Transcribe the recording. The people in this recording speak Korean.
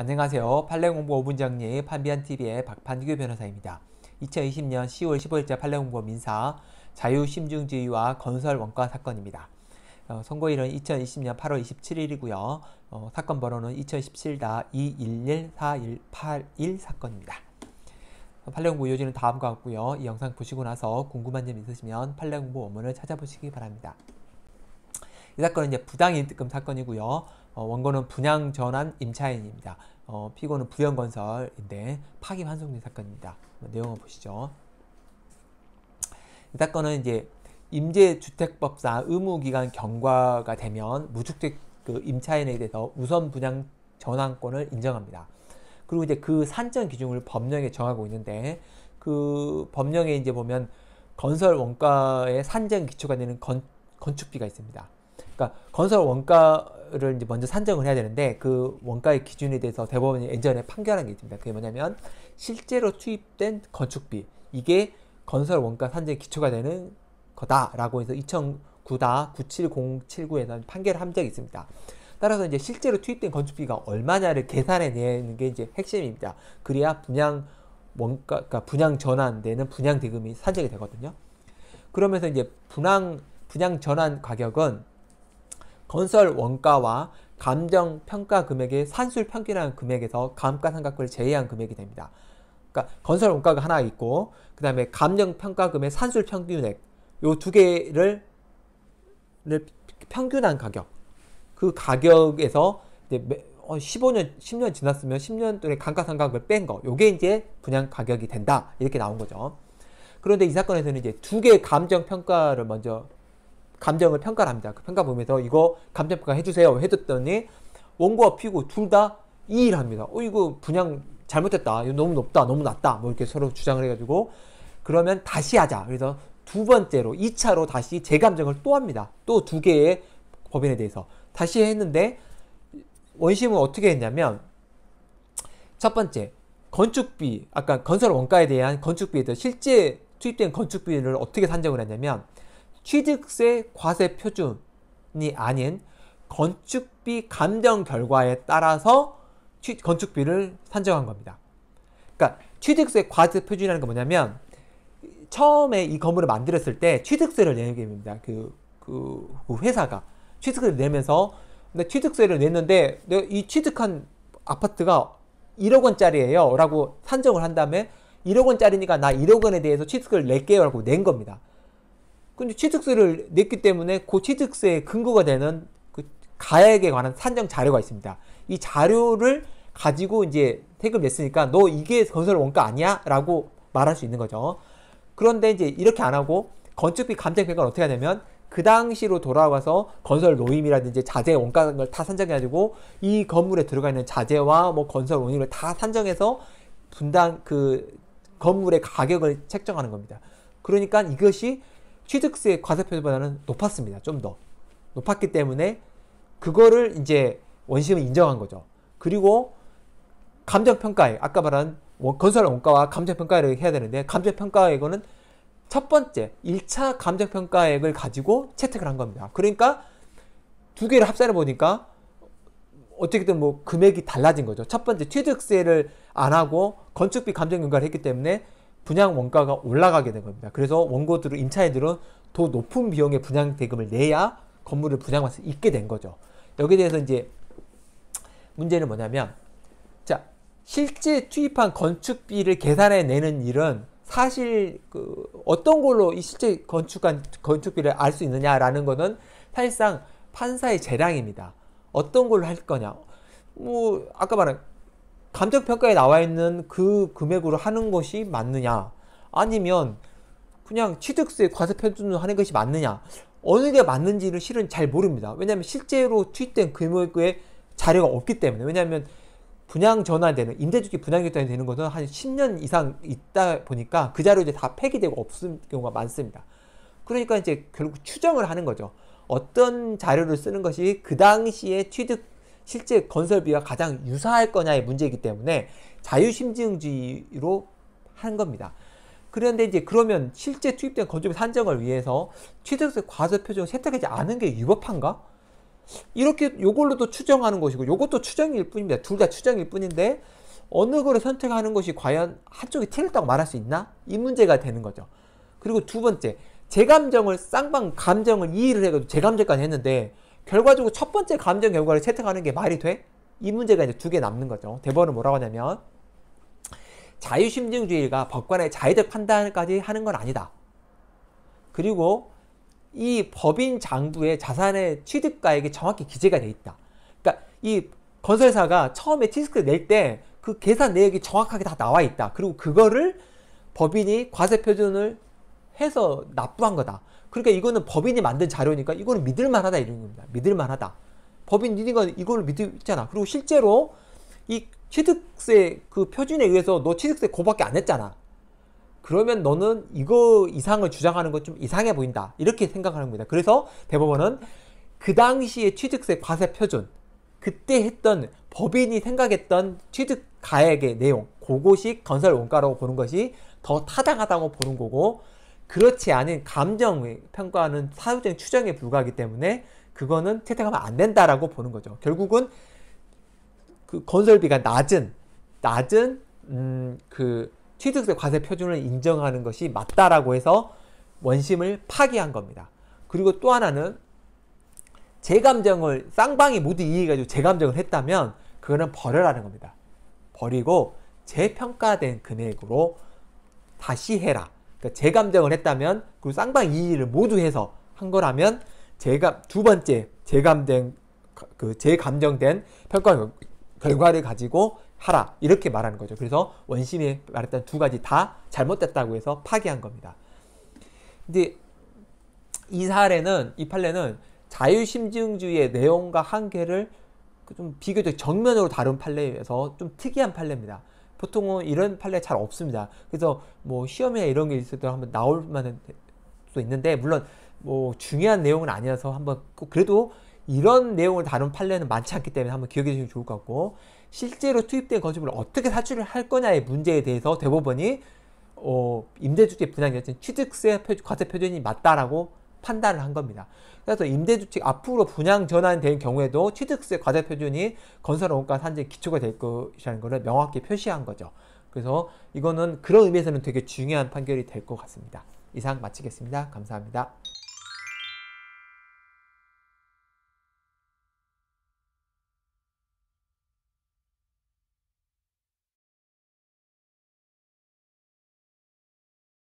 안녕하세요. 판례공부 5분정리 판비안TV의 박판규 변호사입니다. 2020년 10월 15일자 판례공부 민사 자유심증지위와 건설원가 사건입니다. 어, 선고일은 2020년 8월 27일이고요. 어, 사건 번호는 2017-2114181 사건입니다. 판례공부 어, 요지는 다음과 같고요. 이 영상 보시고 나서 궁금한 점 있으시면 판례공부 원문을 찾아보시기 바랍니다. 이 사건은 이제 부당이득금 사건이고요. 어, 원고는 분양 전환 임차인입니다. 어, 피고는 부영건설인데 파기 환송된 사건입니다. 내용을 보시죠. 이 사건은 이제 임대주택법상 의무기간 경과가 되면 무주택 그 임차인에 대해서 우선 분양 전환권을 인정합니다. 그리고 이제 그 산정 기준을 법령에 정하고 있는데 그 법령에 이제 보면 건설 원가의 산정 기초가 되는 건, 건축비가 있습니다. 그러니까 건설 원가를 이제 먼저 산정을 해야 되는데 그 원가의 기준에 대해서 대법원이 예전에 판결한 게 있습니다. 그게 뭐냐면 실제로 투입된 건축비 이게 건설 원가 산정의 기초가 되는 거다라고 해서 2 0 0 9 97079에서 판결을 한 적이 있습니다. 따라서 이제 실제로 투입된 건축비가 얼마냐를 계산해 내는 게 이제 핵심입니다. 그래야 분양 원가, 그러니까 분양 전환되는 분양 대금이 산정이 되거든요. 그러면서 이제 분양 분양 전환 가격은 건설 원가와 감정 평가 금액의 산술 평균한 금액에서 감가상각부를 제외한 금액이 됩니다. 그러니까 건설 원가가 하나 있고 그 다음에 감정 평가금의 산술 평균액 요 두 개를 평균한 가격 그 가격에서 이제 15년 어, 10년 지났으면 10년 동안 감가상각을 뺀거 요게 이제 분양 가격이 된다 이렇게 나온 거죠. 그런데 이 사건에서는 이제 두 개의 감정 평가를 먼저 감정을 평가를 합니다. 그 평가 보면서 이거 감정 평가 해주세요. 해줬더니 원고와 피고 둘 다 2일 합니다. 어 이거 분양 잘못됐다 이거 너무 높다. 너무 낮다. 뭐 이렇게 서로 주장을 해가지고 그러면 다시 하자. 그래서 두 번째로 2차로 다시 재감정을 또 합니다. 또 두 개의 법인에 대해서 다시 했는데 원심은 어떻게 했냐면 첫 번째 건축비 아까 건설 원가에 대한 건축비에 대해서 실제 투입된 건축비를 어떻게 산정을 했냐면 취득세 과세 표준이 아닌 건축비 감정 결과에 따라서 취, 건축비를 산정한 겁니다. 그러니까 취득세 과세 표준이라는 게 뭐냐면 처음에 이 건물을 만들었을 때 취득세를 내는 게입니다 그, 그, 그 회사가 취득세를 내면서 근데 취득세를 냈는데 내가 이 취득한 아파트가 1억 원짜리예요 라고 산정을 한 다음에 1억 원짜리니까 나 1억 원에 대해서 취득세 낼게요 라고 낸 겁니다. 근데 취득세를 냈기 때문에 그 취득세의 근거가 되는 그 가액에 관한 산정 자료가 있습니다. 이 자료를 가지고 이제 세금 냈으니까 너 이게 건설 원가 아니야? 라고 말할 수 있는 거죠. 그런데 이제 이렇게 안 하고 건축비 감정 평가를 어떻게 하냐면 그 당시로 돌아와서 건설 노임이라든지 자재 원가 같다 산정해가지고 이 건물에 들어가 있는 자재와 뭐 건설 원임을 다 산정해서 분당 그 건물의 가격을 책정하는 겁니다. 그러니까 이것이 취득세 과세표보다는 준 높았습니다. 좀 더. 높았기 때문에 그거를 이제 원심은 인정한 거죠. 그리고 감정평가액, 아까 말한 건설 원가와 감정평가액을 해야 되는데 감정평가액은 첫 번째 1차 감정평가액을 가지고 채택을 한 겁니다. 그러니까 두 개를 합산해 보니까 어떻게든뭐 금액이 달라진 거죠. 첫 번째 취득세를 안 하고 건축비 감정평가를 했기 때문에 분양 원가가 올라가게 된 겁니다. 그래서 원고들은 임차인들은 더 높은 비용의 분양 대금을 내야 건물을 분양할 수 있게 된 거죠. 여기에 대해서 이제 문제는 뭐냐면 자 실제 투입한 건축비를 계산해 내는 일은 사실 그 어떤 걸로 이 실제 건축한 건축비를 알 수 있느냐라는 것은 사실상 판사의 재량입니다. 어떤 걸로 할 거냐. 뭐 아까 말한 감정평가에 나와 있는 그 금액으로 하는 것이 맞느냐 아니면 그냥 취득세 과세 편준으로 하는 것이 맞느냐 어느 게 맞는지를 실은 잘 모릅니다 왜냐하면 실제로 투입된 금액의 자료가 없기 때문에 왜냐하면 분양 전환되는 임대주기 분양 결정이 되는 것은 한 10년 이상 있다 보니까 그 자료 이제 다 폐기되고 없을 경우가 많습니다 그러니까 이제 결국 추정을 하는 거죠 어떤 자료를 쓰는 것이 그 당시에 취득 실제 건설비와 가장 유사할 거냐의 문제이기 때문에 자유심증주의로 한 겁니다. 그런데 이제 그러면 실제 투입된 건조비 산정을 위해서 취득세 과세 표정 세탁하지 않은 게 위법한가? 이렇게 요걸로도 추정하는 것이고 요것도 추정일 뿐입니다. 둘 다 추정일 뿐인데 어느 거를 선택하는 것이 과연 한쪽이 틀렸다고 말할 수 있나? 이 문제가 되는 거죠. 그리고 두 번째, 재감정을 쌍방 감정을 이의를 해가지고 재감정까지 했는데 결과적으로 첫 번째 감정 결과를 채택하는 게 말이 돼? 이 문제가 이제 두 개 남는 거죠. 대법원은 뭐라고 하냐면 자유심증주의가 법관의 자의적 판단까지 하는 건 아니다. 그리고 이 법인 장부의 자산의 취득가액이 정확히 기재가 돼 있다. 그러니까 이 건설사가 처음에 티스크 낼 때 그 계산 내역이 정확하게 다 나와 있다. 그리고 그거를 법인이 과세 표준을 해서 납부한 거다. 그러니까 이거는 법인이 만든 자료니까 이거는 믿을만하다 이런 겁니다. 믿을만하다. 법인 니네가 이걸 믿잖아. 그리고 실제로 이 취득세 그 표준에 의해서 너 취득세 고밖에 안 했잖아. 그러면 너는 이거 이상을 주장하는 것 좀 이상해 보인다. 이렇게 생각하는 겁니다. 그래서 대법원은 그당시에 취득세 과세 표준, 그때 했던 법인이 생각했던 취득 가액의 내용, 그것이 건설 원가라고 보는 것이 더 타당하다고 보는 거고, 그렇지 않은 감정 을 평가는 하 사후적인 추정에 불과하기 때문에 그거는 채택하면 안 된다라고 보는 거죠. 결국은 그 건설비가 낮은 낮은 음, 그 취득세 과세 표준을 인정하는 것이 맞다라고 해서 원심을 파기한 겁니다. 그리고 또 하나는 제 감정을 쌍방이 모두 이해해가지고 제 감정을 했다면 그거는 버려라는 겁니다. 버리고 재평가된 금액으로 다시 해라. 그러니까 재감정을 했다면 그리고 쌍방 이의를 모두 해서 한 거라면 제감두 번째 재감된 그 재감정된 평가 결과를 가지고 하라 이렇게 말하는 거죠. 그래서 원심이 말했던 두 가지 다 잘못됐다고 해서 파기한 겁니다. 근데 이 사례는 이 판례는 자유심증주의 의 내용과 한계를 좀 비교적 정면으로 다룬 판례에서 좀 특이한 판례입니다. 보통은 이런 판례 잘 없습니다. 그래서 뭐시험이 이런 게 있을 때 한번 나올 만한 수 있는데 물론 뭐 중요한 내용은 아니어서 한번 그래도 이런 내용을 다룬 판례는 많지 않기 때문에 한번 기억해 주시면 좋을 것 같고 실제로 투입된 건축물을 어떻게 사출을 할 거냐의 문제에 대해서 대법원이 어, 임대주택 분양계약 취득세 과세 표준이 맞다라고 판단을 한 겁니다. 그래서 임대주택 앞으로 분양 전환될 경우에도 취득세 과세 표준이 건설 원가 산재 기초가 될 것이라는 것을 명확히 표시한 거죠. 그래서 이거는 그런 의미에서는 되게 중요한 판결이 될 것 같습니다. 이상 마치겠습니다. 감사합니다.